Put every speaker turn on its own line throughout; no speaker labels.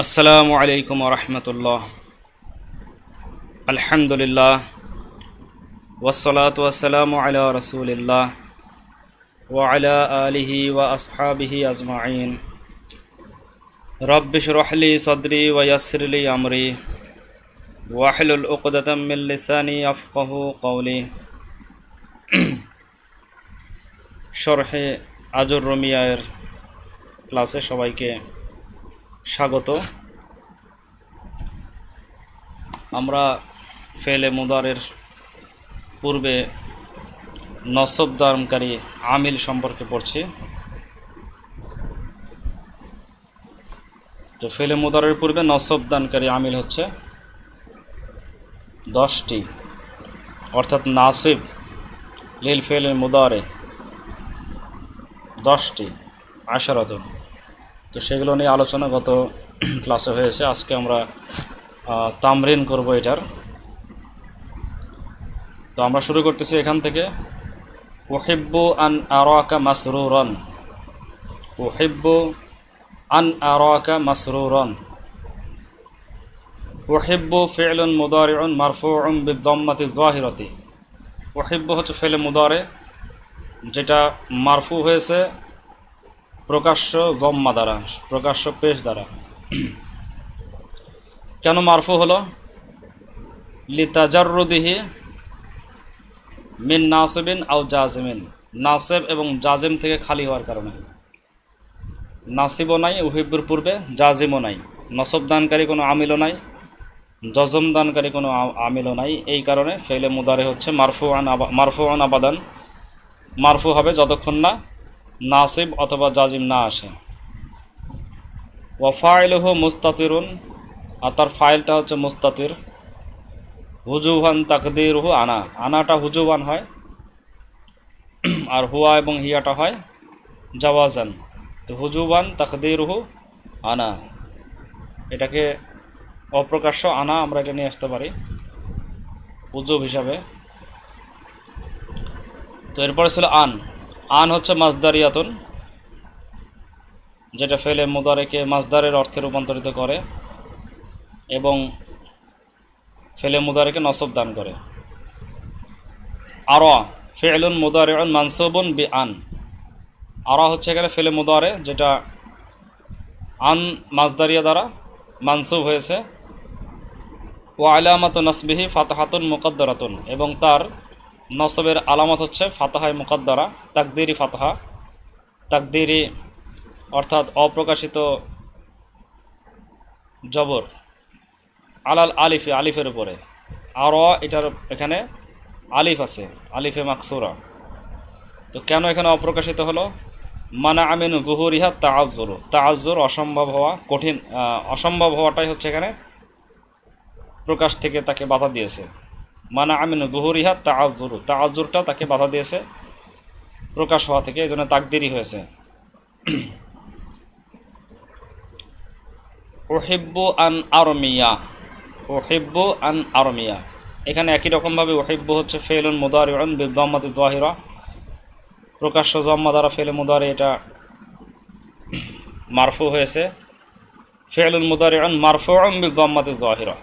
السلام عليكم ورحمة الله الحمد لله والصلاة والسلام على رسول الله وعلى آله وأصحابه أجمعين رب اشرح لي صدري ويسر لي أمري واحلل عقدة من لساني يفقه قولي شرح আজর রোমিয়ায়ের ক্লাসে সবাইকে স্বাগত আমরা ফেলে মুদারের পূর্বে নসব ধারণকারী আমিল সম্পর্কে পড়ছি তো ফেলে মুদারের পূর্বে নসব দানকারী আমিল হচ্ছে দশটি অর্থাৎ নাসিব লিল ফেলে মুদারে দশটি আশারত তো সেগুলো নিয়ে আলোচনা গত ক্লাসে হয়েছে আজকে আমরা তামরিন করব এটার তো আমরা শুরু করতেছি এখান থেকে ওহেব্বু আন মাসরু রন ওহেব্বু আন আরাকা রন ওহেব্বু ফেলুন মারফু অন বিদম্মাতি জাহিরতি ওহেব্বু হচ্ছে ফেলে মুদারে যেটা মারফু হয়েছে প্রকাশ্য জম্মা দ্বারা প্রকাশ্য পেশ দ্বারা কেন মারফু হলো লিতাজারুদিহি মিন নাসেবিন আউ জাজমিন নাসেব এবং জাজেম থেকে খালি হওয়ার কারণে নাসিবও নাই উহিবুর পূর্বে জাজিমও নাই নসব দানকারী কোনো আমিলও নাই জজম দানকারী কোনো আমিলও নাই এই কারণে ফেলে মুদারে হচ্ছে মারফু আন মারফু আন আবাদান মারফু হবে যতক্ষণ না নাসিব অথবা জাজিম না আসে ওয়াফাইলহ মুস্তাতিরুন আর তার ফাইলটা হচ্ছে মুস্তাতির হুজুভান তাকদির হু আনা আনাটা হুজুবান হয় আর হুয়া এবং হিয়াটা হয় জাওয়াজান তো হুজুবান তাকদির হু আনা এটাকে অপ্রকাশ্য আনা আমরা এটা নিয়ে আসতে পারি হুজুব হিসাবে তো এরপরে ছিল আন আন হচ্ছে মাসদারিয়াতন যেটা ফেলে মোদারেকে মাসদারের অর্থে রূপান্তরিত করে এবং ফেলে মুদারেকে নসব দান করে আর ফেলুন মুদারে মানসবন বি আন আর হচ্ছে এখানে ফেলে মুদারে যেটা আন মাসদারিয়া দ্বারা মানসুব হয়েছে ও আলামাত নসবিহি ফাতাহাতুন মুকদ্দরাতুন এবং তার নসবের আলামত হচ্ছে ফাতাহায় মুকাদ্দারা তাকদিরি ফাতাহা তাকদিরি অর্থাৎ অপ্রকাশিত জবর আলাল আলিফে আলিফের উপরে আর এটার এখানে আলিফ আছে আলিফে মাকসুরা তো কেন এখানে অপ্রকাশিত হলো মানা আমিন জুহুর ইহা তাজুর তাজুর অসম্ভব হওয়া কঠিন অসম্ভব হওয়াটাই হচ্ছে এখানে প্রকাশ থেকে তাকে বাধা দিয়েছে মানা আমিন জুহুরিহা তাজুর তাজুরটা তাকে বাধা দিয়েছে প্রকাশ হওয়া থেকে এই জন্য দেরি হয়েছে ওহেব্বু আন আরমিয়া ওহেব্বু আন আরমিয়া এখানে একই রকমভাবে ওহেব্বু হচ্ছে ফেলুন মুদারি বিদ্মাতি দোয়াহিরা প্রকাশ্য জম্মা দ্বারা ফেলে মুদারে এটা মারফু হয়েছে ফেলুন মুদারি মারফু বিদ্মাতি দোয়াহিরা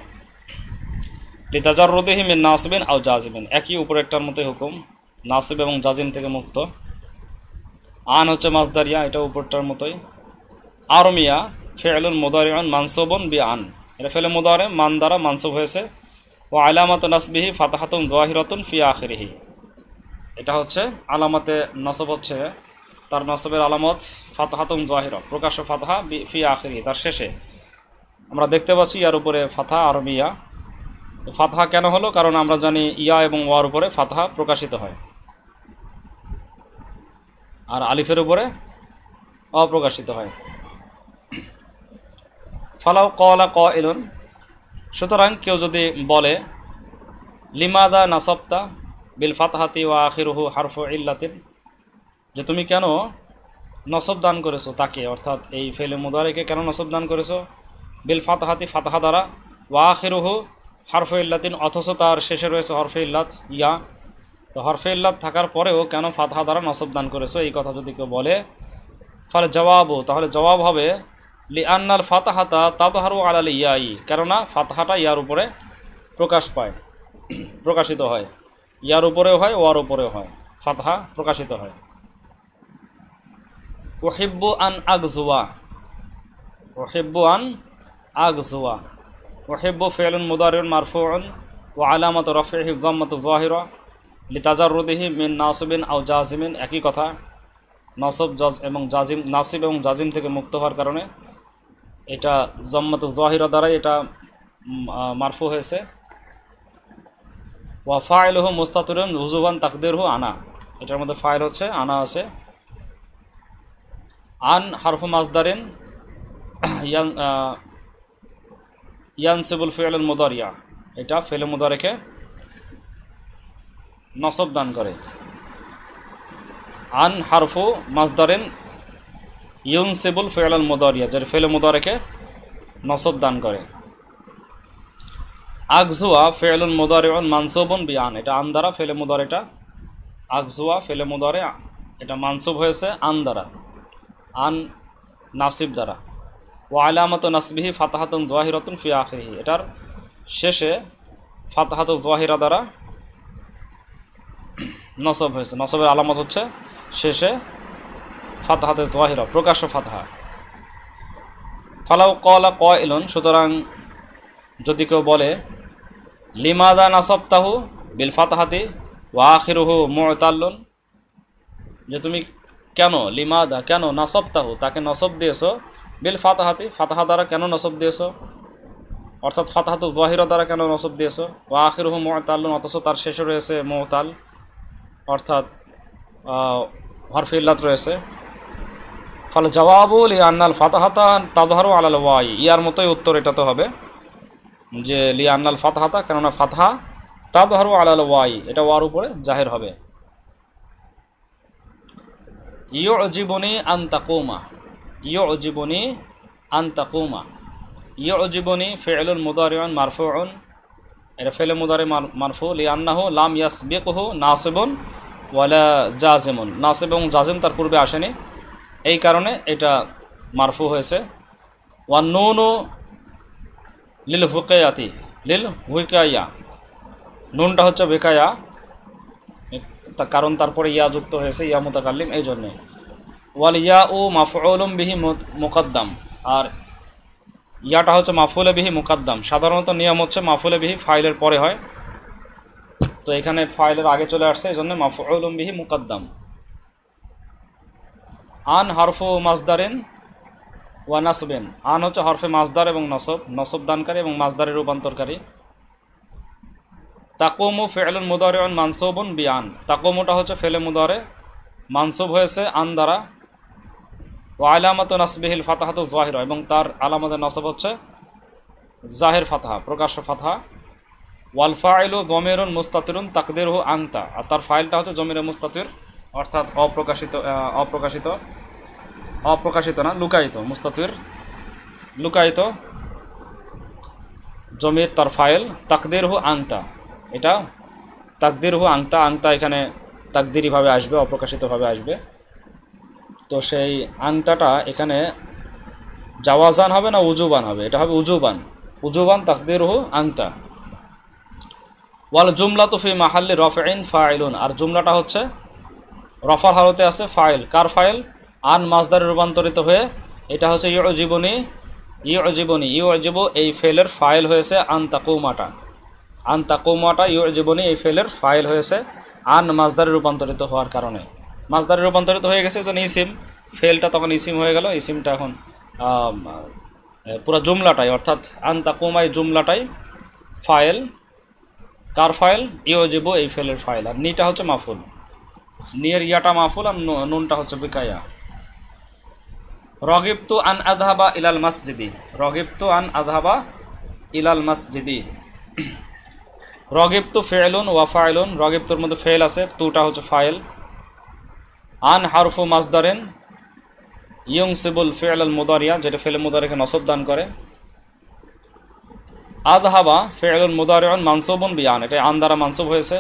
লিতাজারুদেহিমের নাসবেন আও জাজিবেন একই উপরেরটার মতো হুকুম নাসিব এবং জাজিম থেকে মুক্ত আন হচ্ছে মাসদারিয়া এটা উপরটার মতোই আরমিয়া ফেলুন মোদারিয়ন মানসবন বি আন এটা ফেলে মোদারে মান দ্বারা মানসব হয়েছে ও আলামাত নাসবিহি ফাতাহাতুন জোয়াহিরাতুন ফি আখিরিহি এটা হচ্ছে আলামতে নাসব হচ্ছে তার নাসবের আলামত ফাতাহাতুন জোয়াহির প্রকাশ্য ফাতাহা ফি আখিরি তার শেষে আমরা দেখতে পাচ্ছি ইয়ার উপরে ফাতা আরমিয়া তো ফাতহা কেন হলো কারণ আমরা জানি ইয়া এবং ওয়ার উপরে ফাতহা প্রকাশিত হয় আর আলিফের উপরে অপ্রকাশিত হয় ফালাও কলা ক এলন সুতরাং কেউ যদি বলে লিমাদা নাসপ্তা বিল ফাতহাতি ওয়া আখিরুহু হারফ ইল্লাতিন যে তুমি কেন নসব দান করেছো তাকে অর্থাৎ এই ফেলে মুদারেকে কেন নসব দান করেছো বিল ফাতহাতি ফাতহা দ্বারা ওয়া আখিরুহু হরফে ইল্লাতিন অথচ তার শেষে রয়েছে হরফে ইল্লাত ইয়া তো হরফে ইল্লাত থাকার পরেও কেন ফাতহা দ্বারা নসব দান করেছো এই কথা যদি কেউ বলে ফলে জবাবও তাহলে জবাব হবে লি আন্নাল ফাতাহাতা তাতহারু আলাল ইয়াই কেননা ফাতহাটা ইয়ার উপরে প্রকাশ পায় প্রকাশিত হয় ইয়ার উপরেও হয় ওয়ার উপরেও হয় ফাতহা প্রকাশিত হয় ওহেব্বু আন আগজুয়া ওহেব্বু আন আগজুয়া ওহেব্য ফেলুন মুদারুল মারফুন ও আলামত রফে হিফজাম্মত জাহিরা লিতাজারুদিহি মিন নাসিবিন আউ জাজিমিন একই কথা নাসব জাজ এবং জাজিম নাসিব এবং জাজিম থেকে মুক্ত হওয়ার কারণে এটা জম্মত জাহিরা দ্বারাই এটা মারফু হয়েছে ওয়া ফাইল হু মুস্তাতুরুন হুজুবান তাকদের আনা এটার মধ্যে ফাইল হচ্ছে আনা আছে আন হারফু মাজদারিন ইয়ান ইয়ানসেবুল ফেল মোদারিয়া এটা ফেলে মোদারেকে নসব দান করে আন হারফু মাসদারেন ইউনসেবুল ফেল মোদারিয়া যার ফেলে মোদারেকে নসব দান করে আগজুয়া ফেলুন মোদারে মানসবন বিয়ান এটা আন দ্বারা ফেলে মোদার এটা আগজুয়া ফেলে মোদারে এটা মানসব হয়েছে আন দ্বারা আন নাসিব দ্বারা ও আলামত নাসবিহি ফাতাহাতুন জোয়াহিরতুন ফি আখরিহি এটার শেষে ফাতাহাত জোয়াহিরা দ্বারা নসব হয়েছে নসবের আলামত হচ্ছে শেষে ফাতাহাতে জোয়াহিরা ও ফাতাহা ফালাউ কলা ক ইলন সুতরাং যদি কেউ বলে লিমাদা তাহু বিল ফাতাহাতি আখিরুহু মোয়তাল্লুন যে তুমি কেন লিমাদা কেন নাসব তাহু তাকে নসব দিয়েছ বেল ফাতাহাতে ফাতাহা দ্বারা কেন নসব দিয়েছ অর্থাৎ ফাতাহাতু ওয়াহিরা দ্বারা কেন নসব দিয়েছ ওয়া আখির হু মোহতালুন অথচ তার শেষে রয়েছে মোহতাল অর্থাৎ হরফিল্লাত রয়েছে ফলে জবাবুল আন্নাল ফাতাহাতা তাদহারু আলাল ওয়াই ইয়ার মতোই উত্তর এটা তো হবে যে লি আন্নাল ফাতাহাতা কেননা ফাতহা তাদহারু আলাল ওয়াই এটা ওয়ার উপরে জাহের হবে ইউ জীবনী আন্তাকুমা ইয়জীবনী আন্তাকুমা ইয়জীবনী ফেলুল মুদারিয়ান মারফুন এটা ফেলে মুদারি মারফু লিয়ান্নাহু লাম ইয়াসবিকহু নাসিবুন ওয়ালা জাজেমুন নাসিব এবং জাজেম তার পূর্বে আসেনি এই কারণে এটা মারফু হয়েছে ওয়ান নুনু লিল হুকায়াতি লিল হুইকাইয়া নুনটা হচ্ছে বেকায়া কারণ তারপরে ইয়া যুক্ত হয়েছে ইয়া মুতাকাল্লিম এই জন্যে ওয়ালিয়া ও মাফুলম বিহি মুকদ্দাম আর ইয়াটা হচ্ছে মাফুলে বিহি মুকদ্দাম সাধারণত নিয়ম হচ্ছে মাফুলে বিহি ফাইলের পরে হয় তো এখানে ফাইলের আগে চলে আসছে এই জন্য মাফুলম বিহি মুকদ্দাম আন ও মাসদারেন ওয়া নাসবেন আন হচ্ছে হরফে মাসদার এবং নসব নসব দানকারী এবং মাসদারের রূপান্তরকারী তাকোমো ফেল মুদারে মানসবন বি আন তাকোমোটা হচ্ছে ফেলে মুদারে মানসব হয়েছে আন দ্বারা ও আলামত নাসবিহিল ফাতাহাত জাহির এবং তার আলামত নাসব হচ্ছে জাহের ফাতাহা প্রকাশ্য ফাতাহা ওয়াল ও জমেরুন মুস্তাতিরুন তাকদের হো আংতা আর তার ফাইলটা হচ্ছে জমির মুস্তাতির অর্থাৎ অপ্রকাশিত অপ্রকাশিত অপ্রকাশিত না লুকায়িত মুস্তাতির লুকায়িত জমির তার ফাইল তাকদের হো আংতা এটা তাকদের হো আংতা আংতা এখানে তাকদিরিভাবে আসবে অপ্রকাশিতভাবে আসবে তো সেই আনতাটা এখানে জাওয়াজান হবে না উজুবান হবে এটা হবে উজুবান উজুবান তাকদের হো আনতা ওয়াল জুমলা তো ফি মাহাল্লি ইন ফাইলুন আর জুমলাটা হচ্ছে রফার হালতে আছে ফাইল কার ফাইল আন মাজদারে রূপান্তরিত হয়ে এটা হচ্ছে ইউ জীবনী ইউ জীবনী ইউ জীব এই ফেলের ফাইল হয়েছে আনতা আন্তাকুমাটা ইউ জীবনী এই ফেলের ফাইল হয়েছে আন মাসদারে রূপান্তরিত হওয়ার কারণে মাছদারে রূপান্তরিত হয়ে গেছে তখন ইসিম ফেলটা তখন ইসিম হয়ে গেল ইসিমটা এখন পুরো জুমলাটাই অর্থাৎ আন্তা কুমাই জুমলাটাই ফাইল কার ফাইল জিবো এই ফেলের ফাইল আর নিটা হচ্ছে মাফুল নিয়ের ইয়াটা মাফুল আর নুনটা হচ্ছে বিকায়া রগিবতু আন আধাবা ইলাল মাসজিদি রগিবতু আন আধাবা ইলাল মাসজিদি রগিবতু ফেলুন ওয়া ফাইলুন রগিবতুর মধ্যে ফেল আছে তুটা হচ্ছে ফাইল আন হারফু মাসদারেন ইয়ং সিবুল ফেল আল মুদারিয়া যেটা ফেল মুদারিকে নসব দান করে আজহাবা ফেলুল মুদারিয়ন মানসুবন বিয়ান এটা আন দ্বারা মানসব হয়েছে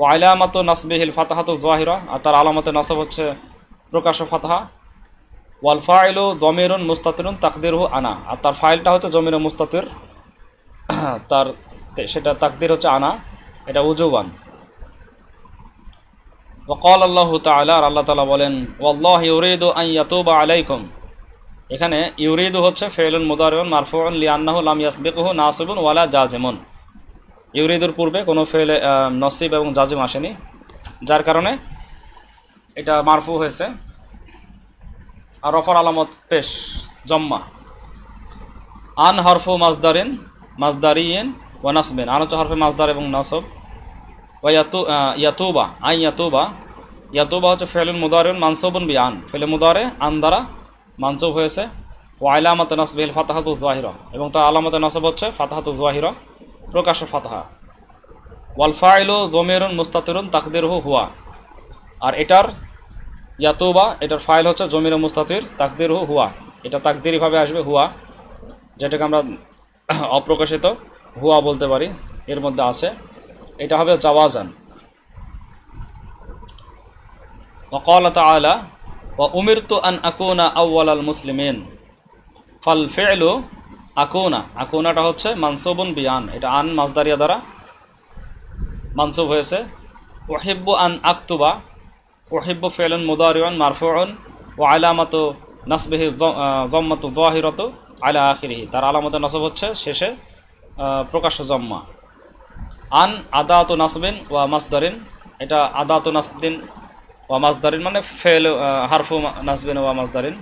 ও আলামাত নাসবিহিল ফাতাহাত জাহিরা আর তার আলামতে নাসব হচ্ছে প্রকাশ ফাতাহা ওয়াল ফাইল দমেরুন মুস্তাতিরুন তাকদিরহু আনা আর তার ফাইলটা হচ্ছে জমির মুস্তাতির তার সেটা তাকদির হচ্ছে আনা এটা উজুবান ওকল আল্লাহ তালা আল্লাহ তালা বলেন ওল্লাহ ইউরিদু আই ইয়াতুবা আলাইকুম এখানে ইউরিদু হচ্ছে ফেলুন মুদারুন মারফুন লিয়ান্নাহু লাম ইয়াসবিকহু নাসিবুন ওয়ালা জাজেমুন ইউরিদুর পূর্বে কোনো ফেল নসিব এবং জাজেম আসেনি যার কারণে এটা মারফু হয়েছে আর রফর আলামত পেশ জম্মা আন হরফু মাজদারিন মাজদারিয়েন ও নাসবেন আনত হরফে মাজদার এবং নাসব বা ইয়াতোবা আই ইয়াতোবা ইয়াতোবা হচ্ছে ফেলুন মুদারুন মানসবন বি আন ফেলে মুদারে আন দ্বারা মানসব হয়েছে ও আলামত নসবিল ফাতাহাত জাহির এবং তার আলামত নসব হচ্ছে ফাতাহাত জাহির প্রকাশ ফাতাহা ওয়ালফাইলু জোমেরুন মুস্তাতিরুন তাকদিরহু হুয়া আর এটার ইয়াতুবা এটার ফাইল হচ্ছে জমির মুস্তাতির তাকদির হু হুয়া এটা তাকদিরভাবে আসবে হুয়া যেটাকে আমরা অপ্রকাশিত হুয়া বলতে পারি এর মধ্যে আছে এটা হবে জাওয়াজান وقال تعالى وأمرت أن أكون أول المسلمين فالفعل আকুনা আকুনাটা হচ্ছে মানসুবুন বি আন এটা আন মাসদারিয়া দ্বারা মানসুব হয়েছে ওহিব্বু আন আকতুবা ওহিব্বু ফেলুন মুদারিউন মারফুন ও আলামাত নাসবিহি জম্মাত জাহিরত আলা আখিরিহি তার আলামত নাসব হচ্ছে শেষে প্রকাশ্য জম্মা আন আদাত নাসবেন ওয়া মাসদারেন এটা আদাত নাসদিন ওয়া মাসদারেন মানে ফেল হারফু নাসবেন ওয়া মাসদারেন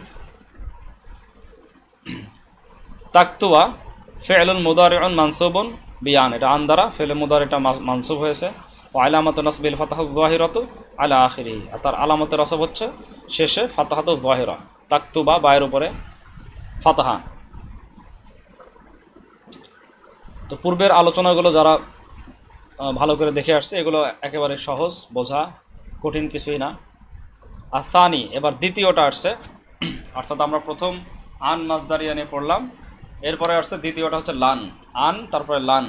তাকতুয়া ফেলুন মুদারিউন মানসুবন বিয়ান এটা আন দ্বারা ফেলে মুদার এটা মানসুব হয়েছে ও আলামত নাসবিল ফাতাহাহিরত আলা আখিরি আর তার আলামতের রসব হচ্ছে শেষে ফাতাহাত জাহিরা তাকতুবা বায়ের উপরে ফাতাহা তো পূর্বের আলোচনাগুলো যারা ভালো করে দেখে আসছে এগুলো একেবারে সহজ বোঝা কঠিন কিছুই না আর সানি এবার দ্বিতীয়টা আসছে অর্থাৎ আমরা প্রথম আন মাসদারিয়া নিয়ে পড়লাম এরপরে আসছে দ্বিতীয়টা হচ্ছে লান আন তারপরে লান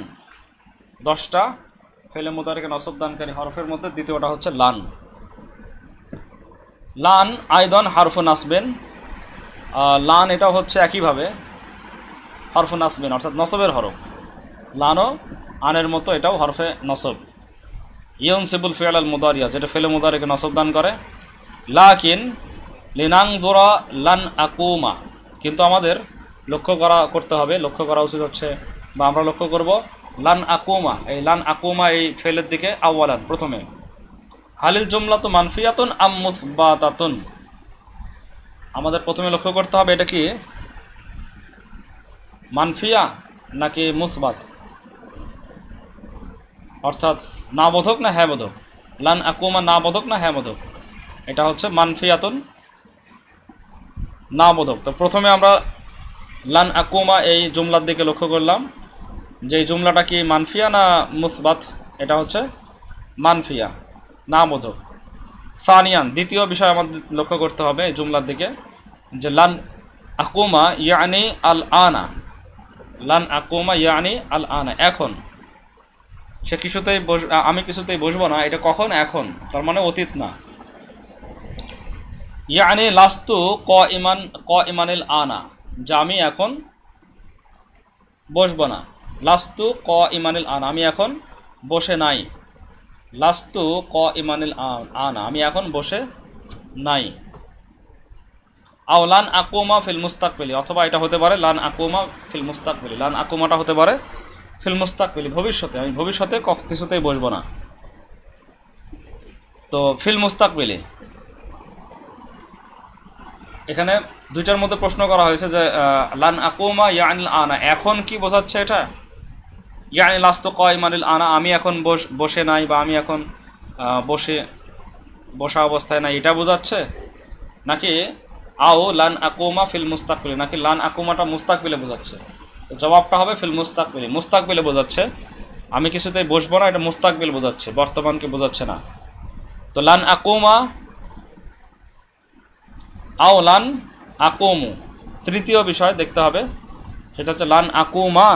দশটা ফেলে মোতারিকে নসবদানকারী হরফের মধ্যে দ্বিতীয়টা হচ্ছে লান লান আয়দন হারফুন আসবেন লান এটা হচ্ছে একইভাবে হরফুন আসবেন অর্থাৎ নসবের হরফ লানও আনের মতো এটাও হরফে নসব ইয়নসিবুল ফেয়াল আল মুদারিয়া যেটা ফেলে মুদারিকে নসব দান করে লাকিন লিনাং জোরা লান আকুমা কিন্তু আমাদের লক্ষ্য করা করতে হবে লক্ষ্য করা উচিত হচ্ছে বা আমরা লক্ষ্য করব লান আকুমা এই লান আকুমা এই ফেলের দিকে আওয়ালান প্রথমে হালিল জুমলা তো মানফিয়াতুন আমুস বাতাতুন আমাদের প্রথমে লক্ষ্য করতে হবে এটা কি মানফিয়া নাকি মুসবাত অর্থাৎ না বোধক না হ্যাঁ বোধক লান আকুমা না বোধক না হ্যাঁ বোধক এটা হচ্ছে মানফিয়াতুন না বোধক তো প্রথমে আমরা লান আকুমা এই জুমলার দিকে লক্ষ্য করলাম যে এই জুমলাটা কি মানফিয়া না মুসবাত এটা হচ্ছে মানফিয়া না বোধক সানিয়ান দ্বিতীয় বিষয় আমাদের লক্ষ্য করতে হবে এই জুমলার দিকে যে লান আকুমা ইয়ানি আল আনা লান আকুমা ইয়ানি আল আনা এখন সে কিছুতেই বস আমি কিছুতেই বসবো না এটা কখন এখন তার মানে অতীত না ইয়ানি লাস্তু ক ইমান ক ইমানিল আনা যা আমি এখন বসবো না লাস্তু ক ইমানিল আনা আমি এখন বসে নাই লাস্তু ক ইমানিল আনা আমি এখন বসে নাই আও লান আকুমা ফিল মুস্তাকবিলি অথবা এটা হতে পারে লান আকুমা ফিল মুস্তাকবিলি লান আকুমাটা হতে পারে ফিল ভবিষ্যতে আমি ভবিষ্যতে কিছুতেই বসবো না তো ফিল মুস্তাকবিলি এখানে দুইটার মধ্যে প্রশ্ন করা হয়েছে যে লান আকুমা ইয়ানিল আনা এখন কি বোঝাচ্ছে এটা ইয়ানি লাস্ত কয়মানিল আনা আমি এখন বস বসে নাই বা আমি এখন বসে বসা অবস্থায় নাই এটা বোঝাচ্ছে নাকি আও লান আকুমা ফিল মুস্তাকবিলি নাকি লান আকুমাটা মুস্তাকবিলে বোঝাচ্ছে জবাবটা হবে ফিল মুস্তাকবিলি মুস্তাকবিলে বোঝাচ্ছে আমি কিছুতেই বসবো না এটা মুস্তাকবিল বোঝাচ্ছে বর্তমানকে বোঝাচ্ছে না তো লান আকুমা আও লান আকুমু তৃতীয় বিষয় দেখতে হবে সেটা হচ্ছে লান আকুমা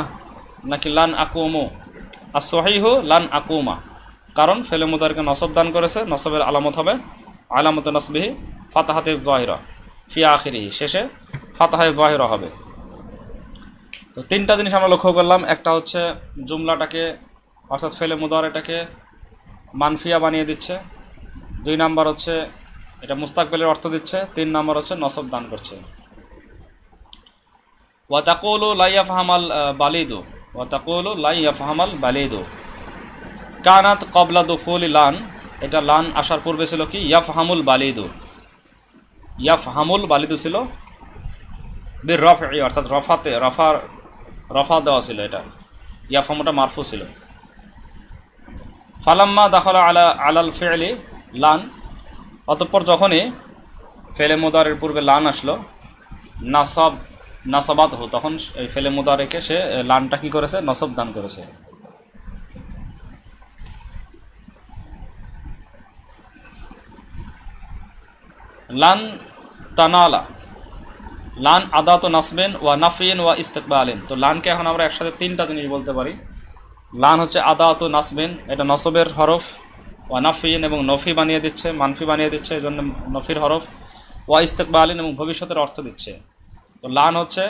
নাকি লান আকুমু আর সহিহু লান আকুমা কারণ ফেলে মুদারকে নসব দান করেছে নসবের আলামত হবে আলামত নসবিহি ফাতাহাতে জাহিরা ফিয়া আখিরি শেষে ফাতাহে জাহিরা হবে তো তিনটা জিনিস আমরা লক্ষ্য করলাম একটা হচ্ছে জুমলাটাকে অর্থাৎ ফেলে মুদার এটাকে মানফিয়া বানিয়ে দিচ্ছে দুই নাম্বার হচ্ছে এটা মুস্তাকবেলের অর্থ দিচ্ছে তিন নাম্বার হচ্ছে নসব দান করছে ওয়াতাকুলু লাইয়া ফাহামাল বালিদু ওয়াতাকুলু লাইয়া ফাহামাল বালিদু কানাত কবলা দুফুল লান এটা লান আসার পূর্বে ছিল কি ইয়াফহামুল বালিদু ইয়াফহামুল বালিদু ছিল বীর রফ অর্থাৎ রফাতে রফার রফা দেওয়া ছিল এটা ইয়া ফর্মটা মারফু ছিল ফালাম্মা দাখলা আলা আলাল ফেলে লান অতঃপর যখনই ফেলে মোদারের পূর্বে লান আসলো নাসাব নাসাবাদ হো তখন এই ফেলে মোদারেকে সে লানটা কী করেছে নসব দান করেছে লান তানালা লান আদাত নাসবেন ওয়া নাফিয়েন ওয়া আলেন তো লানকে এখন আমরা একসাথে তিনটা জিনিস বলতে পারি লান হচ্ছে আদাত নাসবেন এটা নসবের হরফ ওয়া নাফিয়েন এবং নফি বানিয়ে দিচ্ছে মানফি বানিয়ে দিচ্ছে এই জন্য নফির হরফ ওয়া ইস্তেকবালেন এবং ভবিষ্যতের অর্থ দিচ্ছে তো লান হচ্ছে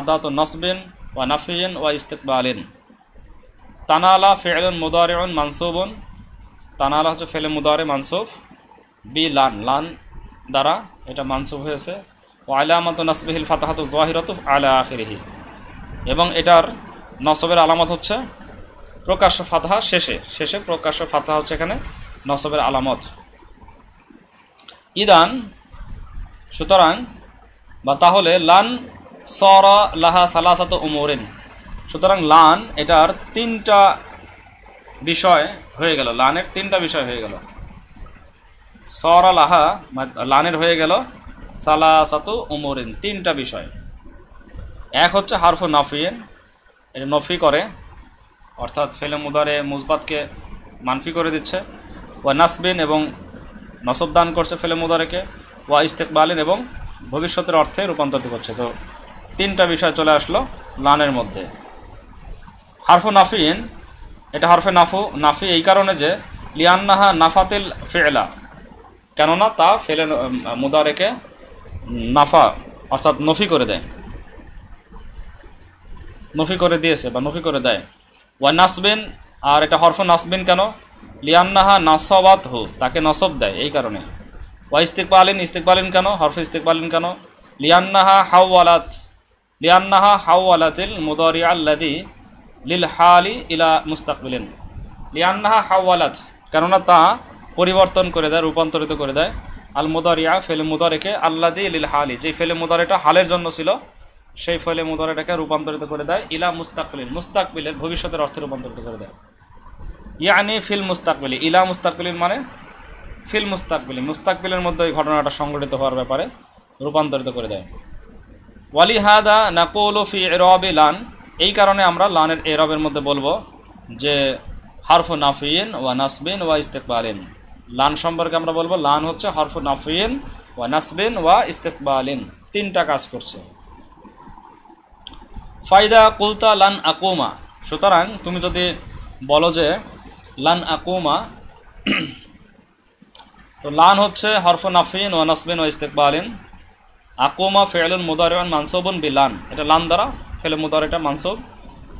আদাত নসবেন ওয়া নাফিয়েন ওয়া ইস্তেকবালেন তানালা ফেলন মুদারেন মানসুবন তানালা হচ্ছে ফেলে মুদারে মানসুফ বি লান লান দ্বারা এটা মানসুফ হয়েছে ও আলামত নাসবিহিল ফাতাহাত জহিরত আলা আখিরিহি এবং এটার নসবের আলামত হচ্ছে প্রকাশ্য ফাতাহা শেষে শেষে প্রকাশ্য ফাতাহা হচ্ছে এখানে নসবের আলামত ইদান সুতরাং বা তাহলে লান সরা লাহা সালাসাত উমরিন সুতরাং লান এটার তিনটা বিষয় হয়ে গেল লানের তিনটা বিষয় হয়ে গেল সরা লাহা মানে লানের হয়ে গেল সালাসাত ওমরিন তিনটা বিষয় এক হচ্ছে হারফ নফিয়েন এটা নফি করে অর্থাৎ ফেলে মুদারে মুসবাদকে মানফি করে দিচ্ছে ওয়া নাসবিন এবং নসব দান করছে ফেলে মুদারেকে ওয়া ইস্তেকবালিন এবং ভবিষ্যতের অর্থে রূপান্তরিত করছে তো তিনটা বিষয় চলে আসলো লানের মধ্যে হারফ নাফিয়েন এটা হারফে নাফু নাফি এই কারণে যে লিয়ান্নাহা নাফাতিল ফেলা কেননা তা ফেলে মুদারেকে নাফা অর্থাৎ নফি করে দেয় নফি করে দিয়েছে বা নফি করে দেয় ওয়া নাসবেন আর এটা হরফ নাসবেন কেন লিয়ান্নাহা নাসবাত হু তাকে নসব দেয় এই কারণে ওয়া ইস্তেকবালিন ইস্তেকবালিন কেন হরফ ইস্তেকবালিন কেন লিয়ান্নাহা আলাত লিয়ান্নাহা আলাতিল মুদারি আল্লাদি লিল হালি ইলা মুস্তাকবিলিন লিয়ান্নাহা আলাত কেননা তা পরিবর্তন করে দেয় রূপান্তরিত করে দেয় আল মুদারিয়া ফেলে মুদারেকে আল্লা দি ইল হালি যে ফেলে মুদারেটা হালের জন্য ছিল সেই ফেলে মুদারেটাকে রূপান্তরিত করে দেয় ইলা মুস্তাকবিল মুস্তাকবিলের ভবিষ্যতের অর্থে রূপান্তরিত করে দেয় ইয়ানি ফিল মুস্তাকবিলি ইলা মুস্তাকবিলিন মানে ফিল মুস্তাকবিলি মুস্তাকবিলের মধ্যে ওই ঘটনাটা সংঘটিত হওয়ার ব্যাপারে রূপান্তরিত করে দেয় ওয়ালিহাদা নাকুলু ফি এরবি লান এই কারণে আমরা লানের এরবের মধ্যে বলবো যে হারফ নাফিন ওয়া নাসবিন ওয়া ইস্তেকবালিন লান সম্পর্কে আমরা বলবো লান হচ্ছে হরফু নাফিন ওয়া নাসবিন ওয়া ইস্তেকবালিন তিনটা কাজ করছে ফায়দা কুলতা লান আকুমা সুতরাং তুমি যদি বলো যে লান আকুমা তো লান হচ্ছে হরফ নাফিন ও নাসবিন ও ইস্তেকবালিন আকুমা ফেলুন মুদারিমান মানসবন বি লান এটা লান দ্বারা ফেলে মুদার এটা মানসব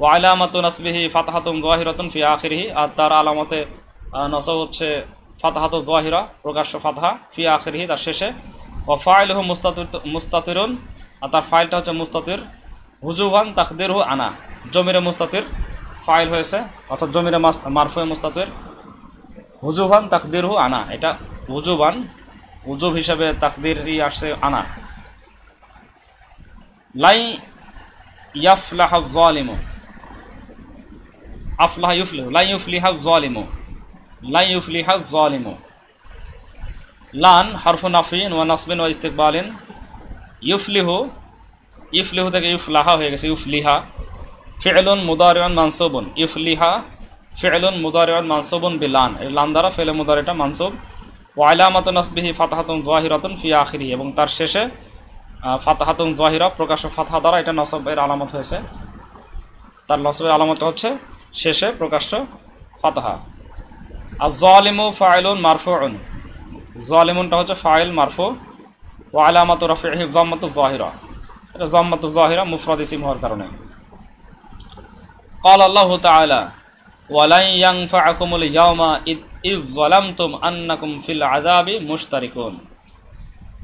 ওয়া আলামাত নাসবিহি ফাতহাতুন জহিরাতুন ফি আখিরিহি আর তার আলামতে নসব হচ্ছে ফাতাহাত জহিরা প্রকাশ্য ফাতাহা ফি আখেরহি তার শেষে ও ফাইল হু মুস্তাতির মুস্তাতিরুন আর তার ফাইলটা হচ্ছে মুস্তাতির হুজুবান তাকদির হু আনা জমিরে মুস্তাতির ফাইল হয়েছে অর্থাৎ জমিরে মারফুয়ে মুস্তাতির হুজুহান তাকদির হু আনা এটা হুজুবান উজুব হিসাবে ই আসছে আনা লাই ইয়াফলাহ জলিমু আফলাহ ইউফলিহ লাই ইউফলিহা জলিমু লাইফলিহা লান হারফু নাফিন ওয়া নাসবিন ওয়া ইস্তেকবালিন ইউফলিহু ইউফলিহু থেকে ইউফলাহা হয়ে গেছে ইউফলিহা ফিআলুন মুদারিউন মানসুবুন ইউফলিহা ফিআলুন মুদারিউন মানসুবুন বিলান এই লান দ্বারা ফেলে মুদারিটা মানসুব ওয়া আলামাতুন নাসবিহি ফাতহাতুন জাহিরাতুন ফি আখিরি এবং তার শেষে ফাতহাতুন জাহিরা প্রকাশ ফাতহা দ্বারা এটা নসবের আলামত হয়েছে তার নসবের আলামত হচ্ছে শেষে প্রকাশ্য ফাতহা আর জলেমু ফায়লুন মারফুন জলেমুনটা হচ্ছে ফাইল মারফু ও আলামাত রফি জম্মত জাহিরা এটা জম্মত জাহিরা মুফরাদ ইসিম হওয়ার কারণে قال الله تعالى ولن ينفعكم اليوم إذ ظلمتم أنكم في العذاب مشتركون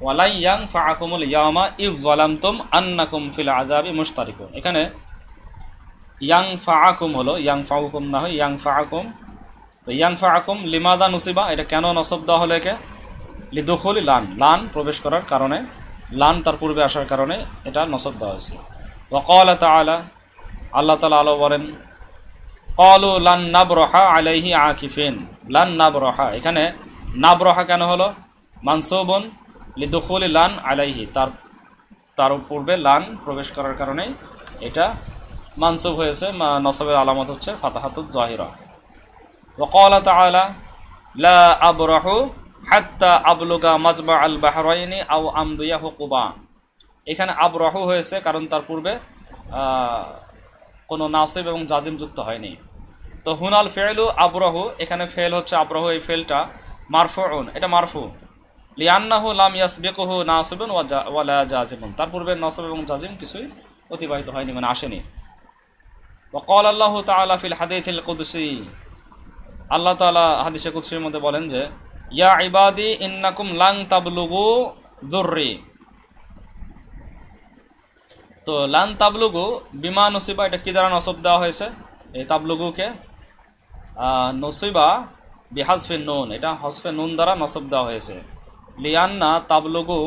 ولن ينفعكم اليوم إذ ظلمتم أنكم في العذاب مشتركون এখানে ইয়াংফাআকুম হলো ইয়াংফাউকুম না হয় ইয়াংফাআকুম তো ইয়ানফা আকুম লিমাদা নুসিবা এটা কেন নসব দেওয়া হলো একে লিদুখলি লান লান প্রবেশ করার কারণে লান তার পূর্বে আসার কারণে এটা নসব দেওয়া হয়েছিল ওকল তালা আল্লাহ তালা আলো বলেন কলু লান নাবরহা আলাইহি আকিফিন লান নাবরহা এখানে নাবরহা কেন হলো মানসৌবন লিদুখলি লান আলাইহি তার তার পূর্বে লান প্রবেশ করার কারণে এটা মানসব হয়েছে নসবের আলামত হচ্ছে ফাতাহাতুল জাহিরা وقال تعالى لا أبرح হাত্তা আবলুগা মাজমা আল বাহরাইনি আও আমদুয়া এখানে আবরাহু হয়েছে কারণ তার পূর্বে কোনো নাসিব এবং জাজিম যুক্ত হয়নি তো হুনাল ফেলু আবরাহু এখানে ফেল হচ্ছে আবরাহু এই ফেলটা উন এটা মারফু লিয়ান্নাহু লাম ইয়াসবিকুহু নাসিবুন ওয়ালা জাজিমুন তার পূর্বে নাসিব এবং জাজিম কিছুই অতিবাহিত হয়নি মানে আসেনি وقال الله تعالى ফিল হাদিসিল কুদুসি আল্লাহ তালা হাদিসে কুসির মধ্যে বলেন যে ইয়া ইবাদি ইন্নাকুম লাং তাবলুগু দুর্রি তো লান তাবলুগু বিমা নসিবা এটা কি দ্বারা নসব দেওয়া হয়েছে এই তাবলুগুকে নসিবা বিহাজফে নুন এটা হসফে নুন দ্বারা নসব দেওয়া হয়েছে লিয়ান্না তাবলুগু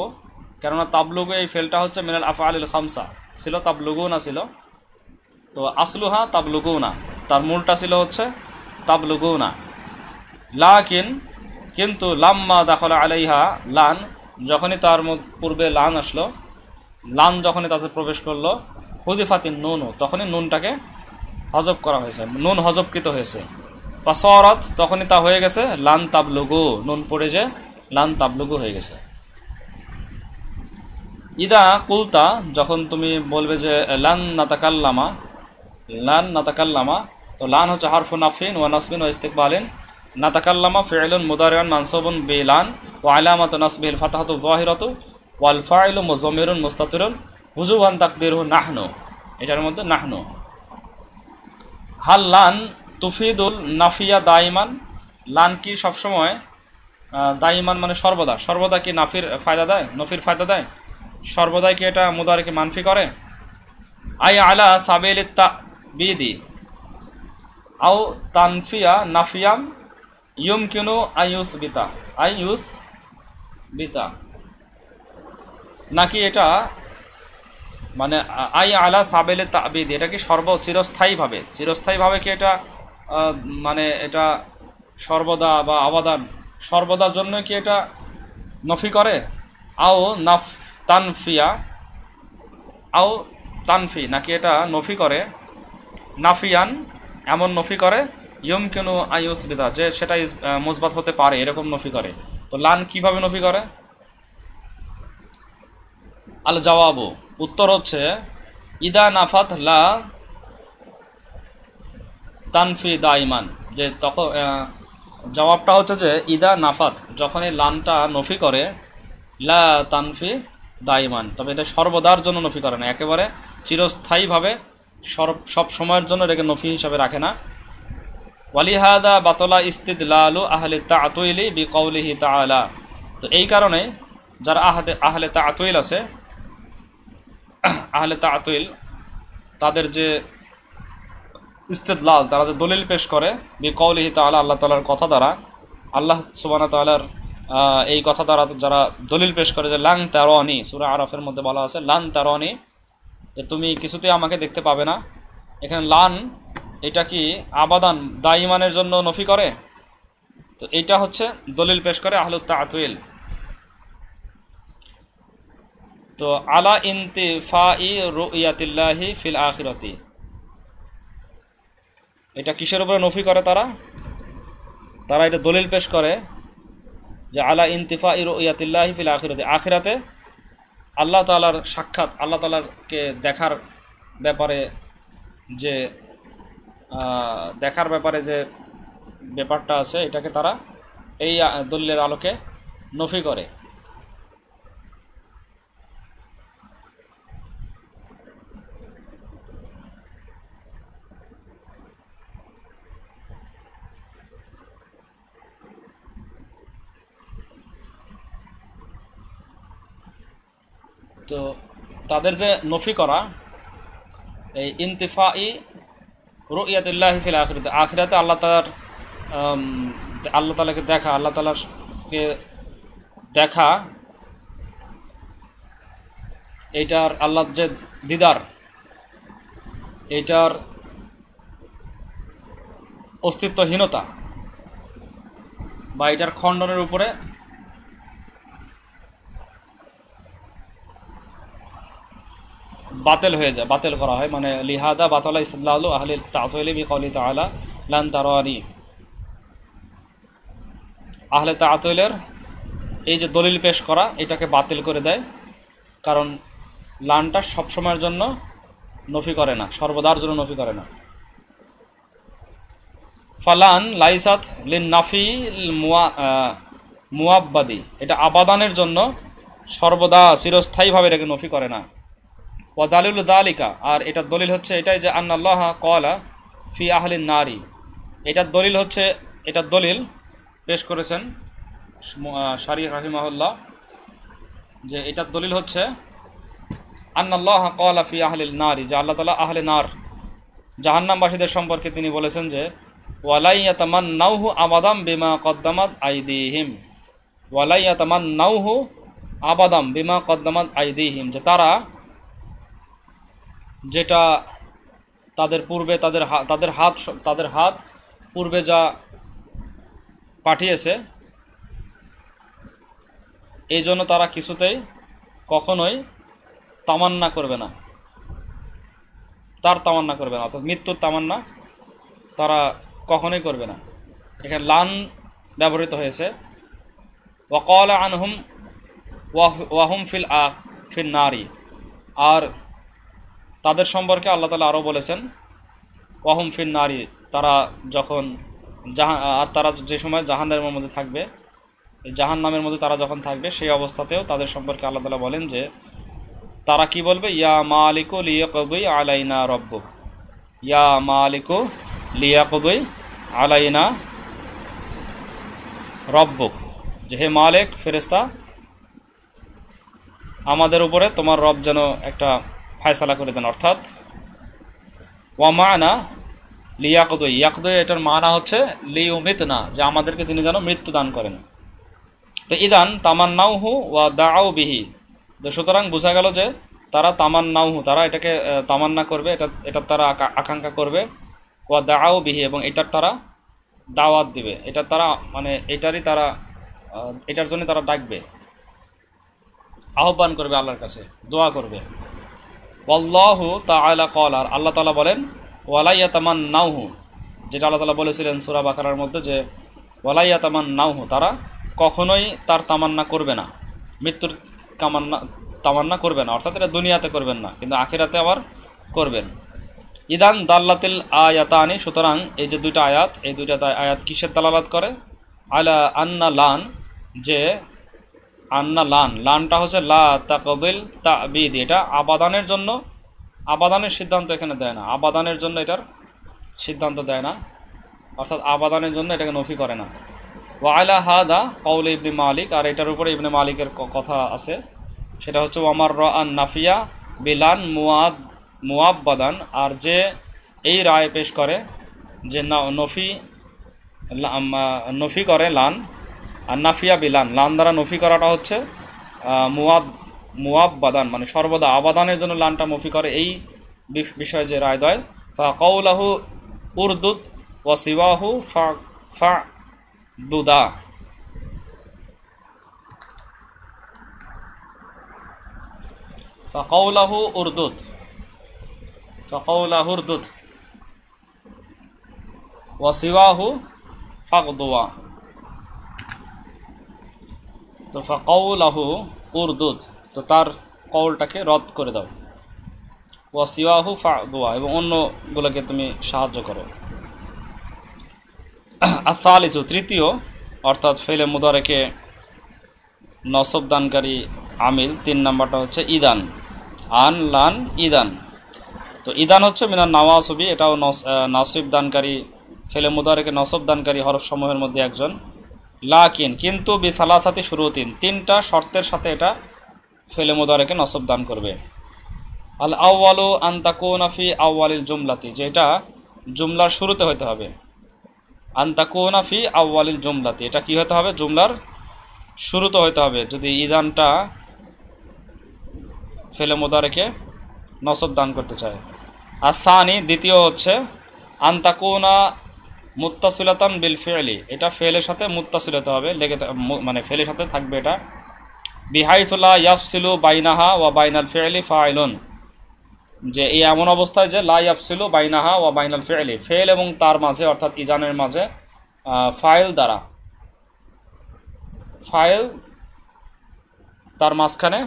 কেননা তাবলুগু এই ফেলটা হচ্ছে মিনাল আফা আলিল খামসা ছিল তাবলুগু না ছিল তো আসলুহা তাবলুগু না তার মূলটা ছিল হচ্ছে তাবলুগুনা লাকিন কিন্তু লাম্মা দাখলা আলাইহা লান যখনই তার পূর্বে লান আসলো লান যখনই তাতে প্রবেশ করলো হুদিফাতিন নুনু তখনই নুনটাকে হজব করা হয়েছে নুন হজবকৃত হয়েছে পাসরত তখনই তা হয়ে গেছে লান তাবলুগু নুন পড়ে যে লান তাবলুগু হয়ে গেছে ইদা কুলতা যখন তুমি বলবে যে লান নাতাকাল্লামা লান নাতাকাল্লামা তো লান হচ্ছে হারফু নাফিন ওয়া নাসবিন ওয়া ইস্তেকবালিন নাতাকাল্লামা ফিআলুন মুদারিয়ান মানসুবুন বিলান ওয়া আলামাতু নাসবিহিল ফাতহাতু যাহিরাতু ওয়াল ফাইলু মুজমিরুন মুস্তাতিরুন হুজুবান তাকদিরহু নাহনু এটার মধ্যে নাহনু হাল লান তুফিদুল নাফিয়া দাইমান লান কি সবসময় দাইমান মানে সর্বদা সর্বদা কি নাফির ফায়দা দেয় নফির ফায়দা দেয় সর্বদাই কি এটা মুদারকে মানফি করে আই আলা সাবেল তা বিদি আও তানফিয়া নাফিয়াম ইয়ম কিনু আইউস বিতা আইউস বিতা নাকি এটা মানে আই আলা সাবেলে তাবিদ এটা কি সর্ব চিরস্থায়ীভাবে চিরস্থায়ীভাবে কি এটা মানে এটা সর্বদা বা অবদান সর্বদার জন্য কি এটা নফি করে আও নাফ তানফিয়া আও তানফি নাকি এটা নফি করে নাফিয়ান এমন নফি করে ইয়ম কেন আইস বিদা যে সেটা মজবাত হতে পারে এরকম নফি করে তো লান কিভাবে নফি করে আল জবাব উত্তর হচ্ছে ইদা নাফাত লা তানফি দাইমান যে তখন জবাবটা হচ্ছে যে ইদা নাফাত যখন এই লানটা নফি করে লা তানফি দাইমান তবে এটা সর্বদার জন্য নফি করে না একেবারে চিরস্থায়ীভাবে সব সময়ের জন্য এটাকে নফি হিসাবে রাখে না ওয়ালিহাদা বাতলা ইস্তিদ ইস্তিদলালু আহলে তা আতইলি বি কৌলিহি তালা তো এই কারণে যারা আহলে আহলে তা আতইল আছে আহলে তা আতইল তাদের যে লাল তারা যে দলিল পেশ করে বি কৌলিহি তালা আল্লাহ তালার কথা দ্বারা আল্লাহ সুবানা তালার এই কথা দ্বারা যারা দলিল পেশ করে যে লাং তারনি সুরা আরফের মধ্যে বলা আছে লাং তারনি যে তুমি কিছুতে আমাকে দেখতে পাবে না এখানে লান এটা কি আবাদান দাইমানের জন্য নফি করে তো এইটা হচ্ছে দলিল পেশ করে আহলু তাতুইল তো আলা ইনতি ফা ই ইয়াতিল্লাহি ফিল আখিরতি এটা কিসের উপরে নফি করে তারা তারা এটা দলিল পেশ করে যে আলা ইন্তিফা ইরো ইয়াতিল্লাহি ফিল আখিরতি আখিরাতে আল্লাহ তালার সাক্ষাৎ আল্লাহ তালারকে দেখার ব্যাপারে যে দেখার ব্যাপারে যে ব্যাপারটা আছে এটাকে তারা এই দলের আলোকে নফি করে তো তাদের যে নফি করা এই ইন্তিফা ই রুইয়াতুল্লাহ ফিল আখরিত আখিরাতে আল্লাহ তালার আল্লাহ তালাকে দেখা আল্লাহ তালাকে দেখা এইটার আল্লাহ যে দিদার এইটার অস্তিত্বহীনতা বা এটার খণ্ডনের উপরে বাতিল হয়ে যায় বাতিল করা হয় মানে লিহাদা বাতালা ইসলাহ আহলে তাহলে কলি তালা লান তারি আহলে তাহলের এই যে দলিল পেশ করা এটাকে বাতিল করে দেয় কারণ লানটা সবসময়ের জন্য নফি করে না সর্বদার জন্য নফি করে না ফালান লাইসাত লিন নাফি মুয়াব্বাদি এটা আবাদানের জন্য সর্বদা চিরস্থায়ীভাবে এটাকে নফি করে না ও দালিল দালিকা আর এটার দলিল হচ্ছে এটাই যে আন্নাল্লাহ কলা ফি আহলিন নারী এটার দলিল হচ্ছে এটার দলিল পেশ করেছেন শারি রাহিমাহুল্লাহ যে এটার দলিল হচ্ছে আন্নাল্লাহ কলা ফি আহলিল নারী যে আল্লাহ তালা আহলে নার জাহান্নামবাসীদের সম্পর্কে তিনি বলেছেন যে ওয়ালাইয়াতামান নাউহু আবাদাম বিমা কদ্দামাত আইদিহিম ওয়ালাইয়াতামান নাউহু আবাদাম বিমা কদ্দামাত আইদিহিম যে তারা যেটা তাদের পূর্বে তাদের তাদের হাত তাদের হাত পূর্বে যা পাঠিয়েছে এই জন্য তারা কিছুতেই কখনোই তামান্না করবে না তার তামান্না করবে না অর্থাৎ মৃত্যুর তামান্না তারা কখনোই করবে না এখানে লান ব্যবহৃত হয়েছে ওয়াকল আনহুম ওয়াহুম ফিল আ ফিল নারী আর তাদের সম্পর্কে আল্লাহ তালা আরও বলেছেন ওয়াহুম ফিন নারী তারা যখন জাহান আর তারা যে সময় জাহানের মধ্যে থাকবে জাহান নামের মধ্যে তারা যখন থাকবে সেই অবস্থাতেও তাদের সম্পর্কে আল্লাহ তালা বলেন যে তারা কি বলবে ইয়া মা আলিকো কদুই আলাইনা রব্ব ইয়া মা আলিকো কদুই আলাইনা রব্ব যে হে মালিক ফেরেস্তা আমাদের উপরে তোমার রব যেন একটা ফায়সালা করে দেন অর্থাৎ ওয়া না লিয়াকদ ইয়াকদ এটার মানা হচ্ছে লিউমিত না যে আমাদেরকে তিনি যেন মৃত্যু দান করেন তো ইদান তামান্নাউহু ওয়া দাও বিহি তো সুতরাং বোঝা গেল যে তারা তামান্নাউহু তারা এটাকে তামান্না করবে এটা এটার তারা আকাঙ্ক্ষা করবে ওয়া দাও বিহি এবং এটার তারা দাওয়াত দিবে এটার তারা মানে এটারই তারা এটার জন্য তারা ডাকবে আহ্বান করবে আল্লাহর কাছে দোয়া করবে অল্লাহ তালা কল আর আল্লাহ তালা বলেন তামান নাউহু যেটা আল্লাহ তালা বলেছিলেন সুরা বাকারার মধ্যে যে ওয়ালাইয়া তামান নাউহু তারা কখনোই তার তামান্না করবে না মৃত্যুর কামান্না তামান্না করবে না অর্থাৎ এটা দুনিয়াতে করবেন না কিন্তু আখিরাতে আবার করবেন ইদান দাল্লাতিল আয়াতানি সুতরাং এই যে দুইটা আয়াত এই দুইটা আয়াত কিসের দালালাত করে আলা আন্না লান যে আন্না লান লানটা হচ্ছে লা তাকবিল তাবিদ এটা আবাদানের জন্য আবাদানের সিদ্ধান্ত এখানে দেয় না আবাদানের জন্য এটার সিদ্ধান্ত দেয় না অর্থাৎ আবাদানের জন্য এটাকে নফি করে না ওয়াইলা হাদা কৌল ইবনে মালিক আর এটার উপরে ইবনে মালিকের কথা আছে সেটা হচ্ছে ওয়ামার র আন নাফিয়া বিলান মুয়াদ মুয়াব্বাদান আর যে এই রায় পেশ করে যে নফি নফি করে লান আর নাফিয়া বিলান লান দ্বারা নফি করাটা হচ্ছে মুয়াব মুয়াব বাদান মানে সর্বদা আবাদানের জন্য লানটা মফি করে এই বিষয়ে যে রায় দেয় ফা কৌলাহু উর্দুদ ও সিওয়াহু ফা ফা দুদা ফাউলাহু উর্দুদ ফকৌলাহু উর্দুদ ওয়াসিওয়াহু ফাগদুয়া তো ফাকাউলাহু উর্দুদ তো তার কৌলটাকে রদ করে দাও ওয়া সিওয়াহু ফা দোয়া এবং অন্যগুলোকে তুমি সাহায্য করো আসালিসু তৃতীয় অর্থাৎ ফেলে মুদারেকে নসব দানকারী আমিল তিন নাম্বারটা হচ্ছে ইদান আন লান ইদান তো ইদান হচ্ছে মিনার নাওয়াসবি এটাও নাসিব দানকারী ফেলে মুদারেকে নসব দানকারী সমূহের মধ্যে একজন লাকিন কিন্তু বিসালাসাতি শুরু তিন তিনটা শর্তের সাথে এটা ফেলে মোদারেকে নসব দান করবে আল আউ্বালু আন্তাকুনাফি আউ্বালিল জুমলাতি যেটা জুমলার শুরুতে হতে হবে আন্তাকুনাফি আউ্বালিল জুমলাতি এটা কি হতে হবে জুমলার শুরুতে হতে হবে যদি ইদানটা ফেলে মোদারেকে নসব দান করতে চায় আর সানি দ্বিতীয় হচ্ছে আন্তাকুনা মুত্তাসিলাতান বিল ফেয়ালি এটা ফেলের সাথে মুত্তাসিলাতে হবে লেগে মানে ফেলের সাথে থাকবে এটা বিহাইতুলা ইয়াফসিলু বাইনাহা ওয়া বাইনাল ফেলি ফাইলুন যে এই এমন অবস্থায় যে লা ইয়াফসিলু বাইনাহা ওয়া বাইনাল ফেয়ালি ফেল এবং তার মাঝে অর্থাৎ ইজানের মাঝে ফাইল দ্বারা ফাইল তার মাঝখানে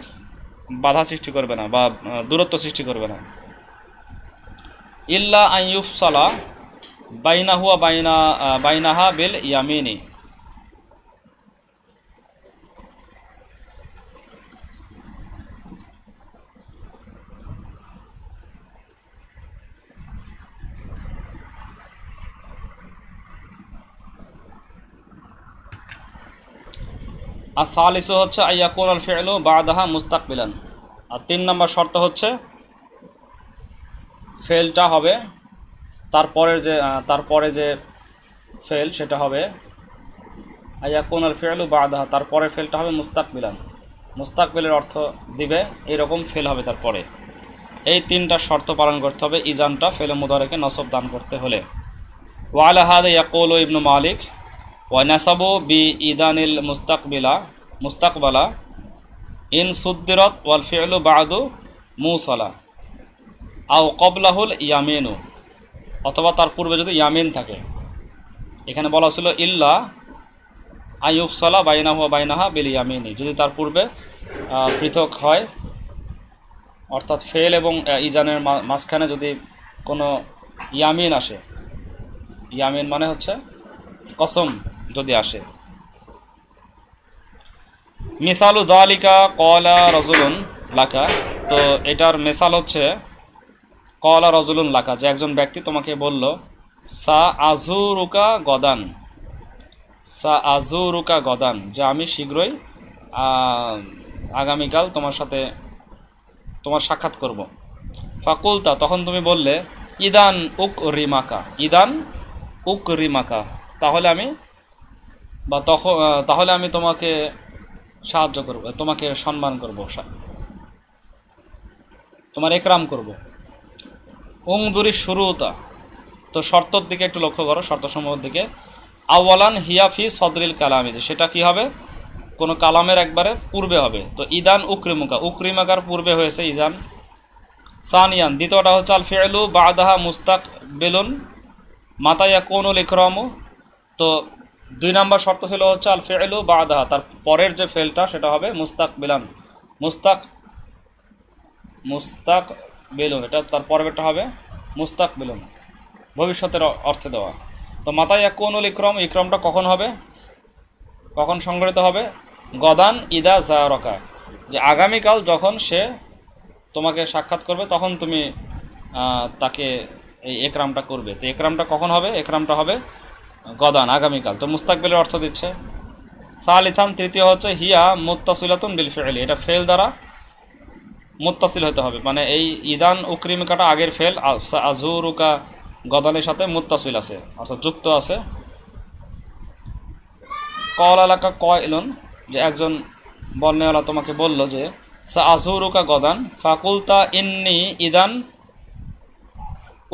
বাধা সৃষ্টি করবে না বা দূরত্ব সৃষ্টি করবে না ইল্লা আইয়ুফ সালা বাইনা হুয়া বাইনা বাইনাহা বেল ইয়ামিনী আর সালিস হচ্ছে আয়াকুল আল ফেলু বাদাহা মুস্তাকবিলান আর তিন নম্বর শর্ত হচ্ছে ফেলটা হবে তারপরে যে তারপরে যে ফেল সেটা হবে কোন আল ফেলু আদাহা তারপরে ফেলটা হবে মুস্তাক মুস্তাক মিলের অর্থ দিবে এরকম ফেল হবে তারপরে এই তিনটা শর্ত পালন করতে হবে ইজানটা ফেলে মুদারেকে নসব দান করতে হলে ওয়ালাহাদ ইয়াকোল ইবনু মালিক ওয়ানাসাবু বি ইদানিল মুস্তাকবিলা মুস্তাকবালা ইন সুদ্দিরত ওয়াল ফেলু বাদু মুসলা আও কবলাহুল ইয়ামিনু অথবা তার পূর্বে যদি ইয়ামিন থাকে এখানে বলা ছিল ইল্লা আইয়ুব সালা বাইনাহুয়া বাইনাহা বিল ইয়ামিনি যদি তার পূর্বে পৃথক হয় অর্থাৎ ফেল এবং ইজানের মাঝখানে যদি কোনো ইয়ামিন আসে ইয়ামিন মানে হচ্ছে কসম যদি আসে মিসালু জালিকা কলা রজুলুন লাকা তো এটার মিসাল হচ্ছে কলা রজুলুন লাকা যে একজন ব্যক্তি তোমাকে বলল সা আজুরুকা গদান সা আজুরুকা গদান যে আমি শীঘ্রই আগামীকাল তোমার সাথে তোমার সাক্ষাৎ করব ফাকুলতা তখন তুমি বললে ইদান উক রিমাকা ইদান উক রিমাকা তাহলে আমি বা তখন তাহলে আমি তোমাকে সাহায্য করব তোমাকে সম্মান করব তোমার একরাম করব উংদুরি শুরুতা তো শর্তর দিকে একটু লক্ষ্য করো শর্ত শর্তসমূহের দিকে আওয়ালান হিয়াফি সদরিল কালামি সেটা কি হবে কোনো কালামের একবারে পূর্বে হবে তো ইদান উক্রিমুকা উক্রিমাকার পূর্বে হয়েছে ইজান সানিয়ান দ্বিতীয়টা হচ্ছে আল ফেলু বাদাহা মুস্তাক বেলুন মাতাইয়া কোন লিখরম তো দুই নম্বর শর্ত ছিল হচ্ছে আল ফেলু বাদাহা তার পরের যে ফেলটা সেটা হবে মুস্তাক বেলান মুস্তাক মুস্তাক বেলুন এটা তার পরেরটা হবে মুস্তাক বেলুন ভবিষ্যতের অর্থে দেওয়া তো মাতায় কোনুল ইক্রম ইক্রমটা কখন হবে কখন সংগঠিত হবে গদান ইদা জারকা যে আগামীকাল যখন সে তোমাকে সাক্ষাৎ করবে তখন তুমি তাকে এই একরামটা করবে তো একরামটা কখন হবে একরামটা হবে গদান আগামীকাল তো মুস্তাকবিলের অর্থ দিচ্ছে সাল ইথান তৃতীয় হচ্ছে হিয়া মোত্তাসুলাতুন বিল ফেলি এটা ফেল দ্বারা মুত্তাসিল হতে হবে মানে এই ইদান উক্রিমিকাটা আগের ফেল আজহুরুকা গদানের সাথে মুতাসিল আছে অর্থাৎ যুক্ত আছে কল এলাকা ক এলন যে একজন বর্ণেওয়ালা তোমাকে বলল যে সা আজহুরুকা গদান ফাকুলতা ইন্নি ইদান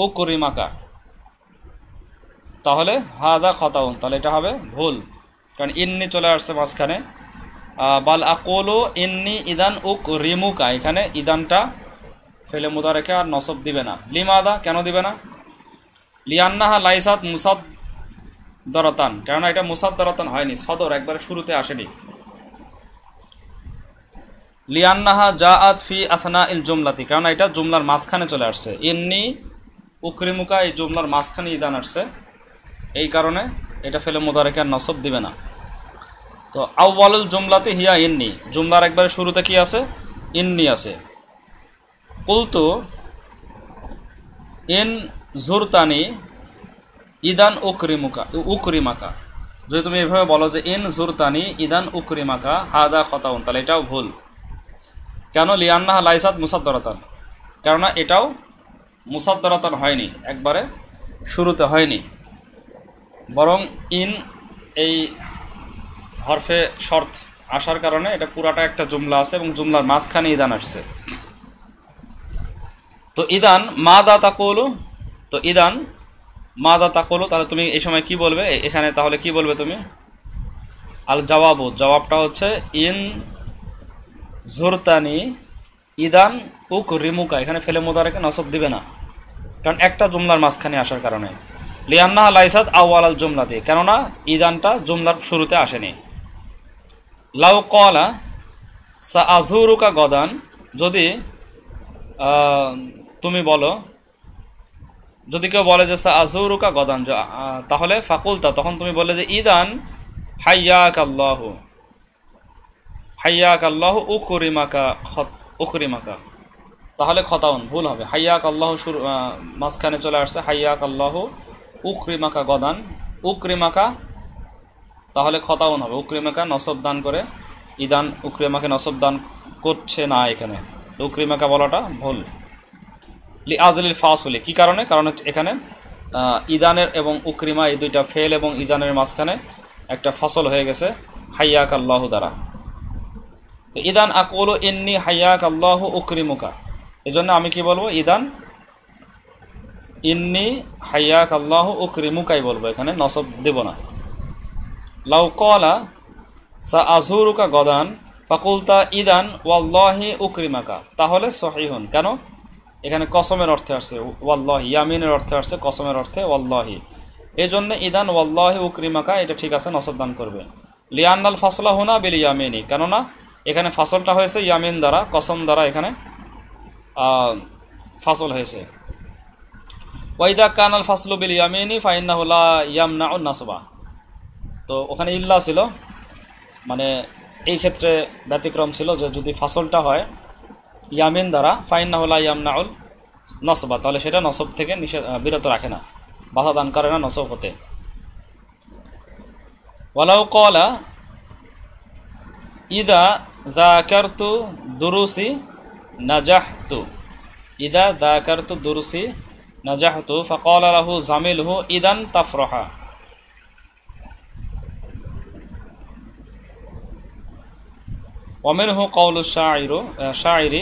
উকরিমাকা তাহলে হাদা খতাউন তাহলে এটা হবে ভুল কারণ ইন্নি চলে আসছে মাঝখানে বাল আকোলো ইন্নি ইদান উক রিমুকা এখানে ইদানটা ফেলে মুদা রেখে আর নসব দিবে না লিমাদা কেন দিবে না লিয়ান্নাহা লাইসাদ মুসাদ দরাতান কেননা এটা মুসাদ দরাতান হয়নি সদর একবারে শুরুতে আসেনি লিয়ান্নাহা জা আত ফি আসানা ইল জুমলাতি কেননা এটা জুমলার মাঝখানে চলে আসছে ইন্নি উকরিমুকা এই জুমলার মাঝখানে ইদান আসছে এই কারণে এটা ফেলে রেখে আর নসব দিবে না তো আউ্বালুল জুমলাতে হিয়া ইন্নি জুমলার একবারে শুরুতে কি আছে ইন্নি আছে কুলতু ইন জুরতানি ইদান উকরিমুকা উকরিমাকা যদি তুমি এভাবে বলো যে ইন জুরতানি ইদান উকরিমাকা হাদা খতাউন তাহলে এটাও ভুল কেন লিয়ান্না লাইসাত মুসাদ্দরাতান কেননা এটাও মুসাদ্দরাতান হয়নি একবারে শুরুতে হয়নি বরং ইন এই হরফে শর্ত আসার কারণে এটা পুরাটা একটা জুমলা আছে এবং জুমলার মাঝখানে ইদান আসছে তো ইদান মা দা তাকুলু তো ইদান মা দা কোলো তাহলে তুমি এই সময় কি বলবে এখানে তাহলে কি বলবে তুমি আল জবাবো জবাবটা হচ্ছে ইন জোরতানি ইদান উক রিমুকা এখানে ফেলে মোদারেকে নসব দিবে না কারণ একটা জুমলার মাঝখানে আসার কারণে লিয়ান্না লাইসাদ আওয়াল আল জুমলা দিয়ে কেননা ইদানটা জুমলার শুরুতে আসেনি লাউ কলা সা আজহুরুকা গদান যদি তুমি বলো যদি কেউ বলে যে সা আজহুরুকা গদান তাহলে ফাকুলতা তখন তুমি বলে যে ইদান হাইয়াক আল্লাহ হাইয়াক আল্লাহ উকরিমাকা খত উকরিমাকা তাহলে খতাউন ভুল হবে হাইয়াক আল্লাহ মাঝখানে চলে আসছে হাইয়াক আল্লাহ উকরিমাকা গদান উকরিমাকা তাহলে খতাউন হবে উক্রিমাকা নসব দান করে ইদান উক্রিমাকে নসব দান করছে না এখানে তো উক্রিমাকা বলাটা ভুল লি আজলিল হলে কী কারণে কারণ এখানে ইদানের এবং উক্রিমা এই দুইটা ফেল এবং ইদানের মাঝখানে একটা ফসল হয়ে গেছে হাইয়াক আল্লাহ দ্বারা তো ইদান আকোলো ইন্নি হাইয়াক আল্লাহ উক্রিমুকা জন্য আমি কি বলবো ইদান ইন্নি হাইয়াক আল্লাহ উক্রিমুকাই বলবো এখানে নসব দেব না লাউকলা সা আজহুরুকা গদান ফাকুলতা ইদান ওয়াল্লাহি উক্রিমাকা তাহলে সহিহন কেন এখানে কসমের অর্থে আসছে ওয়াল্লাহি ইয়ামিনের অর্থে আসছে কসমের অর্থে ওয়াল্লাহি এই জন্য ইদান ওয়াল্লাহি উক্রিমাকা এটা ঠিক আছে নসরদান করবে লিয়ান্নাল ফাসলা হুনা বিল ইয়ামিনি কেননা এখানে ফাসলটা হয়েছে ইয়ামিন দ্বারা কসম দ্বারা এখানে ফাসল হয়েছে ওয়াইদা কানাল ফাসলু বিল ইয়ামিনি ফাইন্নাহুল্লা ইয়ামনা উন্নাসবা তো ওখানে ইল্লা ছিল মানে এই ক্ষেত্রে ব্যতিক্রম ছিল যে যদি ফাসলটা হয় ইয়ামিন দ্বারা ফাইন না হলা ইয়ামনাউল নসবা তাহলে সেটা নসব থেকে নিষেধ বিরত রাখে না বাধা দান করে না নসব হতে ওয়ালাউ কলা ইদা জাকারতু দুরুসি নাজাহতু ইদা জাকারতু দুরুসি নাজাহতু ফকল আলাহু হু ইদান তাফরহা অমের হু কৌল শাহর শাহরি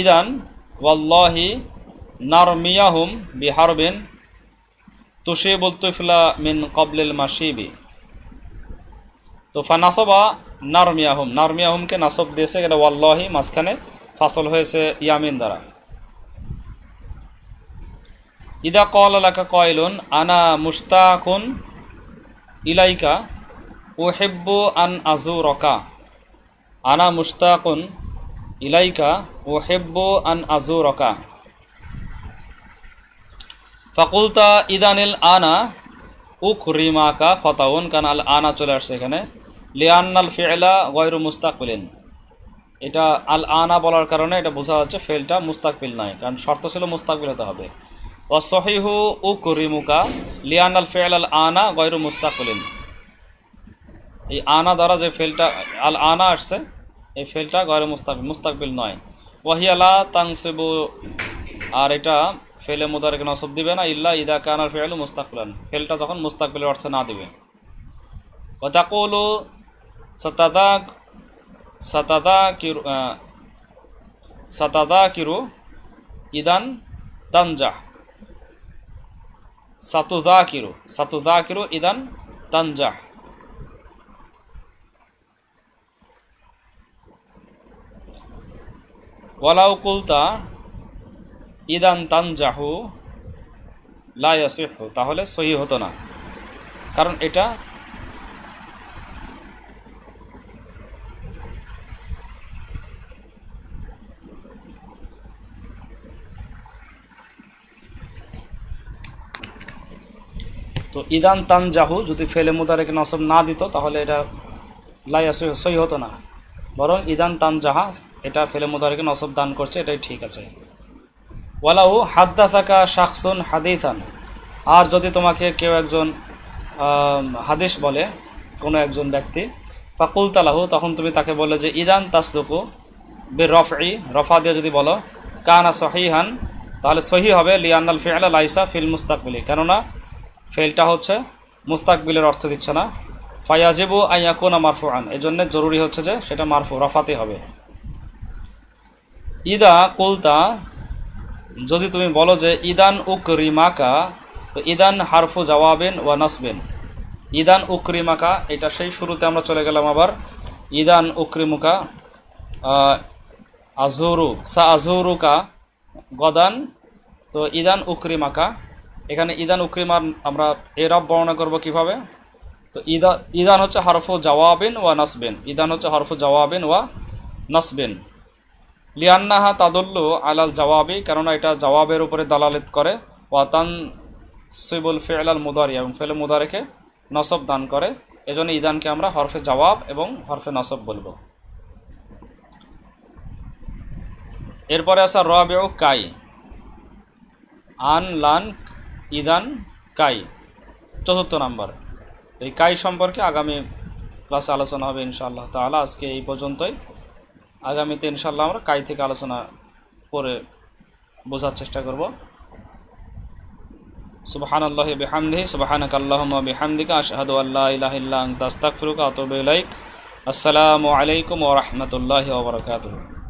ইদান ওয়াল্লাহি নারমিয়াহুম বিহারবেন তুষে বলতুফিলা মিন কবলিল মাসিবি তো ফা নাসবা নারমিয়াহুম নারমিয়াহুমকে নাসব দিয়েছে এটা ওয়াল্লাহি মাঝখানে ফাসল হয়েছে ইয়ামিন দ্বারা ইদা কল এলাকা কয়লুন আনা মুস্তাকুন ইলাইকা ওহেব্বু আন আজু রকা আনা মুস্তাকুন ইলাইকা ও হেব্বো আন আজো রকা ফাকুলতা ইদানিল আনা খুরিমা রিমাকা ফতাউন কান আল আনা চলে আসছে এখানে লিয়ান্নাল ফেলা গয়রু মুস্তাকবিলেন এটা আল আনা বলার কারণে এটা বোঝা যাচ্ছে ফেলটা মুস্তাকবিল নয় কারণ শর্ত ছিল মুস্তাকবিল হতে হবে সহিহু উ রিমুকা লিয়ান্নাল ফেল আল আনা গয়রু মুস্তাকবিলেন এই আনা দ্বারা যে ফেলটা আল আনা আসছে এই ফেলটা গরে মুস্তাক মুস্তাকবিল নয় ওয়াহিয়ালা তাংসেবু আর এটা ফেলে মুদারকে সব দিবে না ইল্লা ইদা কানার ফেলু মুস্তাকবিলান ফেলটা তখন মুস্তাকবিলের অর্থে না দিবে ওতাকুলু সাতাদা সতাদা কিরু সতাদা কিরু ইদান তানজা সাতুদা কিরু সাতুদা কিরু ইদান তানজাহ ওয়ালাউ কুলতা ইদান তানজাহু লায়াসিহ তাহলে সহি হতো না কারণ এটা তো ইদান জাহু যদি ফেলে মুদারেকে নসব না দিত তাহলে এটা লাইয়া সহি হতো না বরং ইদান তান জাহা এটা ফেলে মুদারিকে নসব দান করছে এটাই ঠিক আছে ওয়ালাউ হাদ্দা থাকা শাকসুন হাদিসান আর যদি তোমাকে কেউ একজন হাদিস বলে কোনো একজন ব্যক্তি ফাকুল তালাহু তখন তুমি তাকে বলো যে ইদান তাসলুকু বে রফ ই রফা দিয়ে যদি বলো কানা সহিহান তাহলে সহি হবে লিয়ান্নাল ফিআলা লাইসা ফিল মুস্তাকবিলি কেননা ফেলটা হচ্ছে মুস্তাকবিলের অর্থ দিচ্ছে না ফায়াজেবু কোনা মারফু আন এজন্য জরুরি হচ্ছে যে সেটা মারফু রাফাতে হবে ইদা কুলতা যদি তুমি বলো যে ইদান উকরিমাকা তো ইদান হারফু জওয়াবেন ওয়া নাসবেন ইদান উকরিমাকা এটা সেই শুরুতে আমরা চলে গেলাম আবার ইদান উকরিমুকা আজহরু সা আজহরুকা গদান তো ইদান উকরিমাকা এখানে ইদান উকরিমার আমরা এরব বর্ণনা করব কিভাবে তো ইদা ইদান হচ্ছে হরফ জওয়াবেন ওয়া নাসবেন ইদান হচ্ছে হরফ জওয়াবেন ওয়া নাসবেন লিয়ান্নাহা তাদুল্লু আলাল জওয়াবি কেননা এটা জওয়াবের উপরে দালালিত করে ওয়াতান সিবুল ফেলাল মুদারি এবং ফেলে মুদারিকে নসব দান করে এজন্য ইদানকে আমরা হরফে জওয়াব এবং হরফে নসব বলবো এরপরে আসা রবে ও কাই আন লান ইদান কাই চতুর্থ নাম্বার এই কাই সম্পর্কে আগামী ক্লাসে আলোচনা হবে ইনশাআল্লাহ তাহলে আজকে এই পর্যন্তই আগামীতে ইনশাআল্লাহ আমরা কাই থেকে আলোচনা করে বোঝার চেষ্টা করব সুবাহান আল্লাহ বেহামদি সুবাহানক আল্লাহমা আশাহাদ আল্লাহ ইলাহিল্লা দাস্তাক ফিরুকা আতবে আসসালামু আলাইকুম ওরহমতুল্লাহ ববরকাত